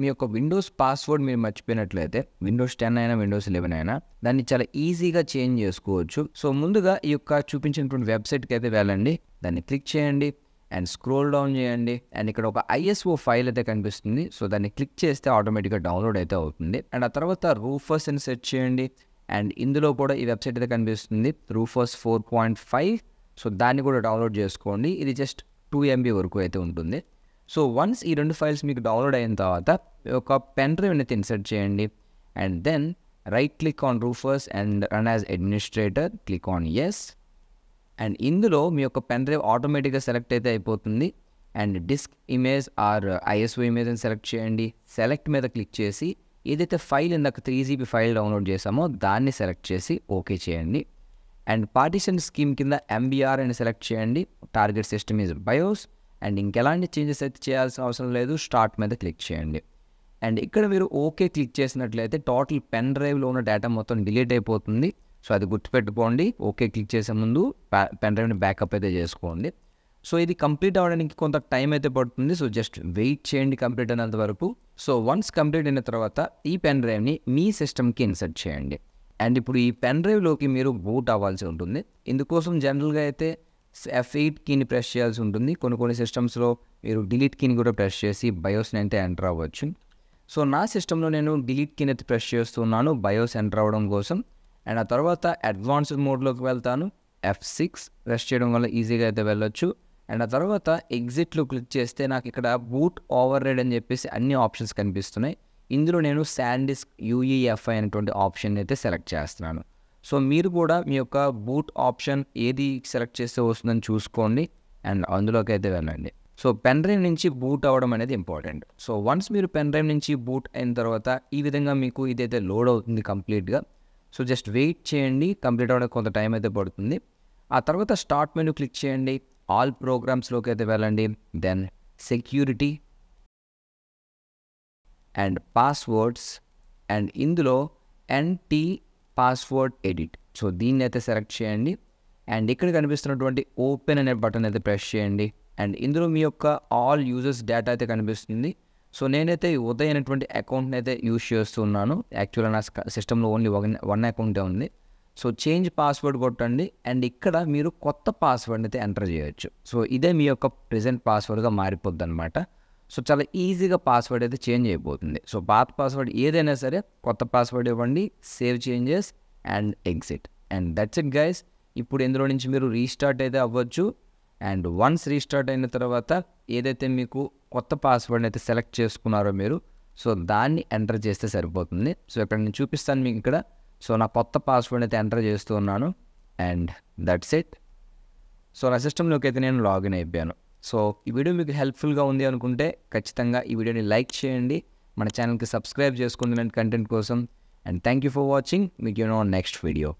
మీ యొక్క Windows password మీరు మర్చిపోయినట్లయితే విండోస్ టెన్ అయినా విండోస్ లెవెన్ అయినా దాన్ని చాలా ఈజీగా చేంజ్ చేసుకోవచ్చు సో ముందుగా ఈ యొక్క చూపించినటువంటి వెబ్సైట్కి అయితే వెళ్ళండి దాన్ని క్లిక్ చేయండి అండ్ స్క్రోల్ డౌన్ చేయండి అండ్ ఇక్కడ ఒక ఐఎస్ఓ ఫైల్ అయితే కనిపిస్తుంది సో దాన్ని క్లిక్ చేస్తే ఆటోమేటిక్గా డౌన్లోడ్ అయితే అవుతుంది అండ్ ఆ తర్వాత రూఫర్స్ అని సెర్చ్ చేయండి అండ్ ఇందులో కూడా ఈ వెబ్సైట్ అయితే కనిపిస్తుంది Rufus four point five so దాన్ని కూడా డౌన్లోడ్ చేసుకోండి ఇది జస్ట్ టూ ఎంబీ వరకు అయితే ఉంటుంది సో వన్స్ ఈ రెండు ఫైల్స్ మీకు డౌన్లోడ్ అయిన తర్వాత ఒక పెన్ డ్రైవ్ అనేది ఇన్సర్ట్ చేయండి and then right click on Rufus and run as administrator click on yes and ఇందులో మీ యొక్క పెన్ డ్రైవ్ ఆటోమేటిక్గా సెలెక్ట్ అయితే అయిపోతుంది and disk image or ISO image అని సెలెక్ట్ చేయండి సెలెక్ట్ మీద క్లిక్ చేసి ఏదైతే ఫైల్ ఇందాక త్రీ జీబీ ఫైల్ డౌన్లోడ్ చేసామో దాన్ని సెలెక్ట్ చేసి ఓకే చేయండి అండ్ పార్టిషన్ స్కీమ్ కింద ఎంబీఆర్ అని సెలెక్ట్ చేయండి target system is BIOS and ఇంకెలాంటి చేంజెస్ అయితే చేయాల్సిన అవసరం లేదు స్టార్ట్ మీద క్లిక్ చేయండి అండ్ ఇక్కడ మీరు ఓకే క్లిక్ చేసినట్లయితే టోటల్ పెన్ డ్రైవ్లో ఉన్న డేటా మొత్తం డిలీట్ అయిపోతుంది సో అది గుర్తుపెట్టుకోండి ఓకే క్లిక్ చేసే ముందు పెన్ డ్రైవ్ని బ్యాకప్ అయితే చేసుకోండి సో ఇది కంప్లీట్ అవ్వడానికి కొంత టైం అయితే పడుతుంది సో జస్ట్ వెయిట్ చేయండి కంప్లీట్ అయినంత వరకు సో వన్స్ కంప్లీట్ అయిన తర్వాత ఈ పెన్ డ్రైవ్ని మీ సిస్టమ్కి ఇన్సర్ట్ చేయండి అండ్ ఇప్పుడు ఈ పెన్ డ్రైవ్లోకి మీరు బూట్ అవ్వాల్సి ఉంటుంది ఇందుకోసం జనరల్గా అయితే ఎఫ్ ఎయిట్ కీని ప్రెస్ చేయాల్సి ఉంటుంది కొన్ని కొన్ని సిస్టమ్స్లో మీరు డిలీట్ కీని కూడా ప్రెస్ చేసి బయోస్ని అయితే ఎంటర్ అవ్వచ్చు సో నా సిస్టంలో నేను డిలీట్ కీని అయితే ప్రెస్ చేస్తున్నాను బయోస్ ఎంటర్ అవ్వడం కోసం అండ్ ఆ తర్వాత అడ్వాన్స్డ్ మోడ్లోకి వెళ్తాను ఎఫ్ సిక్స్ ప్రెస్ చేయడం వల్ల ఈజీగా అయితే వెళ్ళొచ్చు అండ్ ఆ తర్వాత ఎగ్జిట్లో క్లిక్ చేస్తే నాకు ఇక్కడ బూట్ ఓవర్ రైడ్ అని చెప్పేసి అన్ని ఆప్షన్స్ కనిపిస్తున్నాయి ఇందులో నేను శాండిస్క్ యూఈఎఫ్ఐ అనేటువంటి ఆప్షన్ అయితే సెలెక్ట్ చేస్తున్నాను సో మీరు కూడా మీ యొక్క బూట్ ఆప్షన్ ఏది సెలెక్ట్ చేస్తే వస్తుందని చూసుకోండి అండ్ అందులోకి అయితే వెళ్ళండి సో పెన్ డ్రైవ్ నుంచి బూట్ అవ్వడం అనేది ఇంపార్టెంట్ సో వన్స్ మీరు పెన్ డ్రైవ్ నుంచి బూట్ అయిన తర్వాత ఈ విధంగా మీకు ఇదైతే లోడ్ అవుతుంది కంప్లీట్గా సో జస్ట్ వెయిట్ చేయండి కంప్లీట్ అవ్వడానికి కొంత టైం అయితే పడుతుంది ఆ తర్వాత స్టార్ట్ మెను క్లిక్ చేయండి ఆల్ ప్రోగ్రామ్స్లోకి అయితే వెళ్ళండి then security and passwords and ఇందులో ఎన్టీ పాస్వర్డ్ ఎడిట్ సో దీన్ని అయితే సెలెక్ట్ చేయండి అండ్ ఇక్కడ కనిపిస్తున్నటువంటి ఓపెన్ అనే బటన్ అయితే ప్రెస్ చేయండి అండ్ ఇందులో మీ యొక్క ఆల్ యూజర్స్ డేటా అయితే కనిపిస్తుంది సో నేనైతే ఉదయ్ అనేటువంటి అకౌంట్ని అయితే యూజ్ చేస్తున్నాను యాక్చువల్గా నా సిస్టంలో ఓన్లీ వన్ వన్ అకౌంటే ఉంది సో చేంజ్ పాస్వర్డ్ కొట్టండి అండ్ ఇక్కడ మీరు కొత్త పాస్వర్డ్ని అయితే ఎంటర్ చేయొచ్చు సో ఇదే మీ యొక్క ప్రజెంట్ పాస్వర్డ్గా మారిపోద్ది అనమాట సో చాలా ఈజీగా పాస్వర్డ్ అయితే చేంజ్ అయిపోతుంది సో పాత పాస్వర్డ్ ఏదైనా సరే కొత్త పాస్వర్డ్ ఇవ్వండి save changes and exit and that's it guys ఇప్పుడు ఇందులో నుంచి మీరు రీస్టార్ట్ అయితే అవ్వచ్చు అండ్ వన్స్ రీస్టార్ట్ అయిన తర్వాత ఏదైతే మీకు కొత్త పాస్వర్డ్ని అయితే సెలెక్ట్ చేసుకున్నారో మీరు సో దాన్ని ఎంటర్ చేస్తే సరిపోతుంది సో ఇక్కడ నేను చూపిస్తాను మీకు ఇక్కడ సో నా కొత్త పాస్వర్డ్ అయితే ఎంటర్ చేస్తూ ఉన్నాను అండ్ దట్స్ ఇట్ సో నా సిస్టంలోకి అయితే నేను లాగిన్ అయిపోయాను సో ఈ వీడియో మీకు హెల్ప్ఫుల్గా ఉంది అనుకుంటే ఖచ్చితంగా ఈ వీడియోని లైక్ చేయండి మన ఛానల్కి సబ్స్క్రైబ్ చేసుకుందాం కంటెంట్ కోసం and thank you for watching మీకు యూ నో నెక్స్ట్ వీడియో